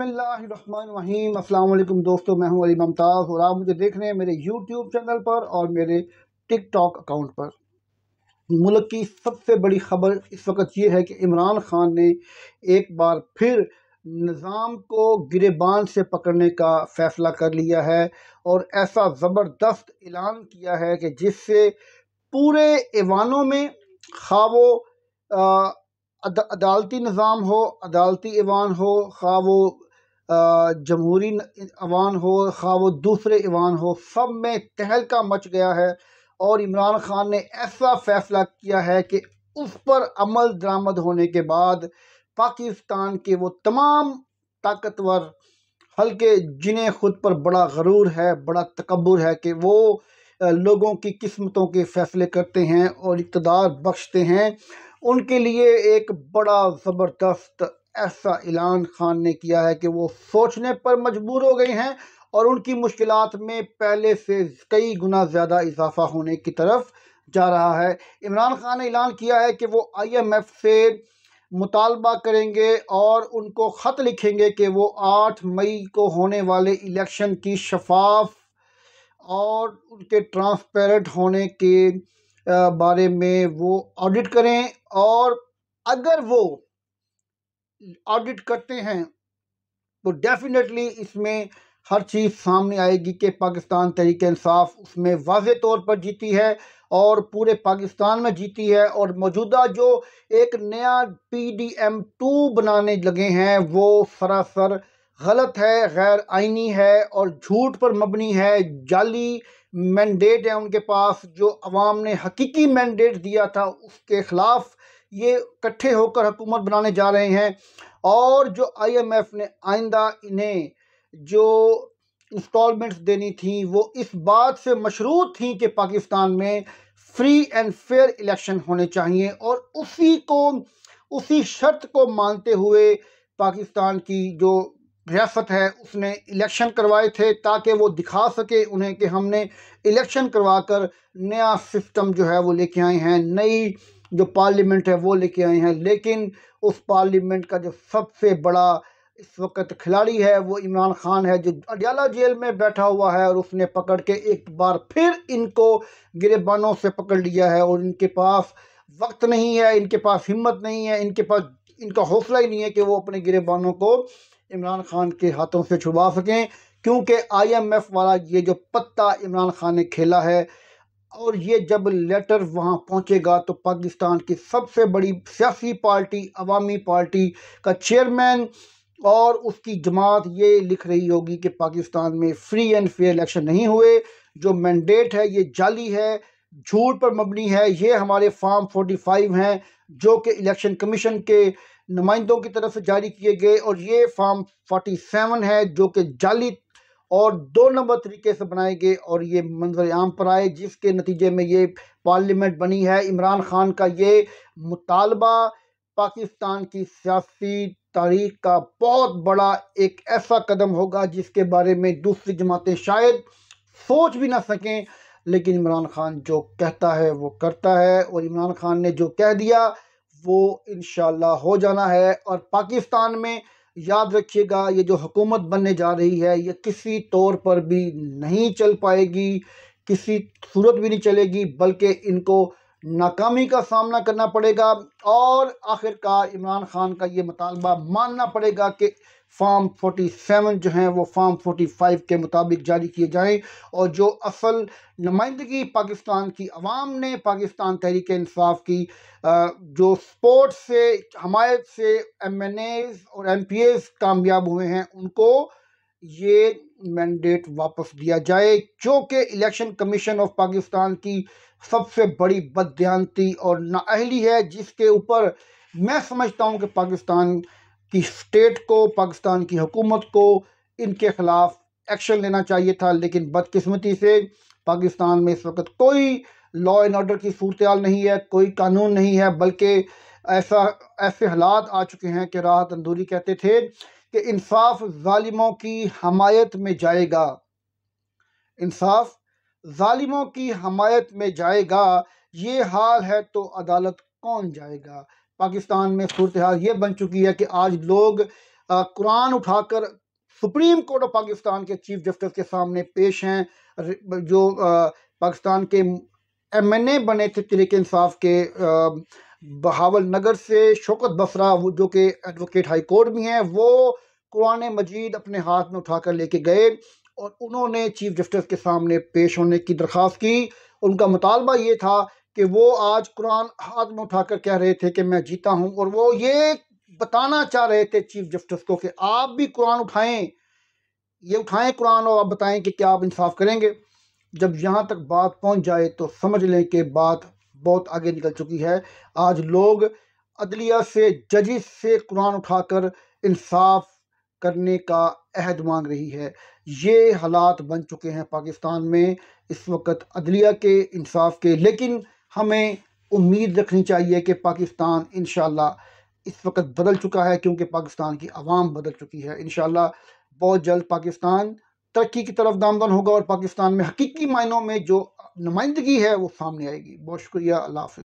बसमीम अल्लाम दोस्तों मैं हूं अली ममताज़ और आप मुझे देख रहे हैं मेरे यूट्यूब चैनल पर और मेरे टॉक अकाउंट पर मुल्क की सबसे बड़ी खबर इस वक्त ये है कि इमरान खान ने एक बार फिर निज़ाम को गिरेबान से पकड़ने का फ़ैसला कर लिया है और ऐसा ज़बरदस्त ऐलान किया है कि जिससे पूरे ईवानों में खावो अदालती निज़ाम हो अदालती ईवान हो खा वो जमहूरी अवान हो खा वो दूसरे ईवान हो सब में तहलका मच गया है और इमरान खान ने ऐसा फैसला किया है कि उस पर अमल दरामद होने के बाद पाकिस्तान के वो तमाम ताकतवर हल्के जिन्हें खुद पर बड़ा गरूर है बड़ा तकबर है कि वो लोगों की किस्मतों के फैसले करते हैं और इकतदार बख्शते हैं उनके लिए एक बड़ा ज़बरदस्त ऐसा ऐलान खान ने किया है कि वो सोचने पर मजबूर हो गई हैं और उनकी मुश्किल में पहले से कई गुना ज़्यादा इजाफा होने की तरफ जा रहा है इमरान खान ने ऐलान किया है कि वो आई एम एफ़ से मुतालबा करेंगे और उनको ख़त लिखेंगे कि वो आठ मई को होने वाले इलेक्शन की शफाफ और उनके ट्रांसपेरेंट होने के बारे में वो ऑडिट करें और अगर वो ऑडिट करते हैं तो डेफिनेटली इसमें हर चीज़ सामने आएगी कि पाकिस्तान तहरीक इंसाफ उसमें वाज तौर पर जीती है और पूरे पाकिस्तान में जीती है और मौजूदा जो एक नया पी डी एम टू बनाने लगे हैं वो सरासर गलत है गैर आइनी है और झूठ पर मबनी है जाली मैंडेट है उनके पास जो अवाम ने हकीकी मैंडेट दिया था उसके ख़िलाफ़ ये इकट्ठे होकर हुकूमत बनाने जा रहे हैं और जो आईएमएफ ने आइंदा इन्हें जो इंस्टॉलमेंट्स देनी थी वो इस बात से मशरूत थी कि पाकिस्तान में फ्री एंड फेयर इलेक्शन होने चाहिए और उसी को उसी शर्त को मानते हुए पाकिस्तान की जो रियासत है उसने इलेक्शन करवाए थे ताकि वो दिखा सके उन्हें कि हमने इलेक्शन करवा कर नया सिस्टम जो है वो लेके आए हैं नई जो पार्लियामेंट है वो लेके आए हैं लेकिन उस पार्लियामेंट का जो सबसे बड़ा इस वक्त खिलाड़ी है वो इमरान खान है जो अडियाला जेल में बैठा हुआ है और उसने पकड़ के एक बार फिर इनको गिरबानों से पकड़ लिया है और इनके पास वक्त नहीं है इनके पास हिम्मत नहीं है इनके पास इनका हौसला ही नहीं है कि वो अपने गिरबानों को इमरान खान के हाथों से छुपा सकें क्योंकि आईएमएफ वाला ये जो पत्ता इमरान खान ने खेला है और ये जब लेटर वहाँ पहुँचेगा तो पाकिस्तान की सबसे बड़ी सियासी पार्टी अवामी पार्टी का चेयरमैन और उसकी जमात ये लिख रही होगी कि पाकिस्तान में फ्री एंड फेयर इलेक्शन नहीं हुए जो मैंडेट है ये जाली है झूठ पर मबनी है ये हमारे फार्म फाइव हैं जो कि इलेक्शन कमीशन के नुमाइंदों की तरफ से जारी किए गए और ये फार्म सेवन है जो कि जाली और दो नंबर तरीके से बनाए गए और ये मंजर आम पर आए जिसके नतीजे में ये पार्लियामेंट बनी है इमरान खान का ये मुतालबा पाकिस्तान की सियासी तारीख का बहुत बड़ा एक ऐसा कदम होगा जिसके बारे में दूसरी जमातें शायद सोच भी ना सकें लेकिन इमरान खान जो कहता है वो करता है और इमरान खान ने जो कह दिया वो इन हो जाना है और पाकिस्तान में याद रखिएगा ये जो हुकूमत बनने जा रही है ये किसी तौर पर भी नहीं चल पाएगी किसी सूरत भी नहीं चलेगी बल्कि इनको नाकामी का सामना करना पड़ेगा और आखिरकार इमरान खान का ये मुतालबा मानना पड़ेगा कि फॉर्म फोर्टी सेवन जो हैं वो फोर्टी फाइव के मुताबिक जारी किए जाएँ और जो असल नुमाइंदगी पाकिस्तान की आवाम ने पाकिस्तान तहरीक इंसाफ की जो स्पोर्ट्स से हमायत से एम एन एज और एम पी एज कामयाब हुए हैं उनको ये मैंडेट वापस दिया जाए जो कि इलेक्शन कमीशन ऑफ पाकिस्तान की सबसे बड़ी बदयांती और नाअहली है जिसके ऊपर मैं समझता हूँ कि पाकिस्तान कि स्टेट को पाकिस्तान की हुकूमत को इनके ख़िलाफ़ एक्शन लेना चाहिए था लेकिन बदकिस्मती से पाकिस्तान में इस वक्त कोई लॉ एंड ऑर्डर की सूरत नहीं है कोई कानून नहीं है बल्कि ऐसा ऐसे हालात आ चुके हैं कि राहत अंदूरी कहते थे कि इंसाफ ालिमों की हमायत में जाएगा इंसाफ ालिमों की हमायत में जाएगा ये हाल है तो अदालत कौन जाएगा पाकिस्तान में सूरत हाल ये बन चुकी है कि आज लोग कुरान उठाकर सुप्रीम कोर्ट ऑफ पाकिस्तान के चीफ जस्टिस के सामने पेश हैं जो पाकिस्तान के एम एन ए बने थे तरीके इंसाफ के बहावल नगर से शौकत बसरा जो कि एडवोकेट हाई कोर्ट भी हैं वो कुरान मजीद अपने हाथ में उठाकर लेके गए और उन्होंने चीफ जस्टिस के सामने पेश होने की दरख्वास्त की उनका मुतालबा ये था कि वो आज कुरान हाथ में उठाकर कह रहे थे कि मैं जीता हूँ और वो ये बताना चाह रहे थे चीफ जस्टिस को कि आप भी कुरान उठाएं ये उठाएं कुरान और आप बताएं कि क्या आप इंसाफ करेंगे जब यहाँ तक बात पहुँच जाए तो समझ लें कि बात बहुत आगे निकल चुकी है आज लोग अदलिया से जजिस से कुरान उठाकर इंसाफ करने का अहद मांग रही है ये हालात बन चुके हैं पाकिस्तान में इस वक्त अदलिया के इंसाफ के लेकिन हमें उम्मीद रखनी चाहिए कि पाकिस्तान इन इस वक्त बदल चुका है क्योंकि पाकिस्तान की आवाम बदल चुकी है इन बहुत जल्द पाकिस्तान तरक्की की तरफ दामदन होगा और पाकिस्तान में हकीकी मायनों में जो नुमाइंदगी है वो सामने आएगी बहुत शुक्रिया अल्लाह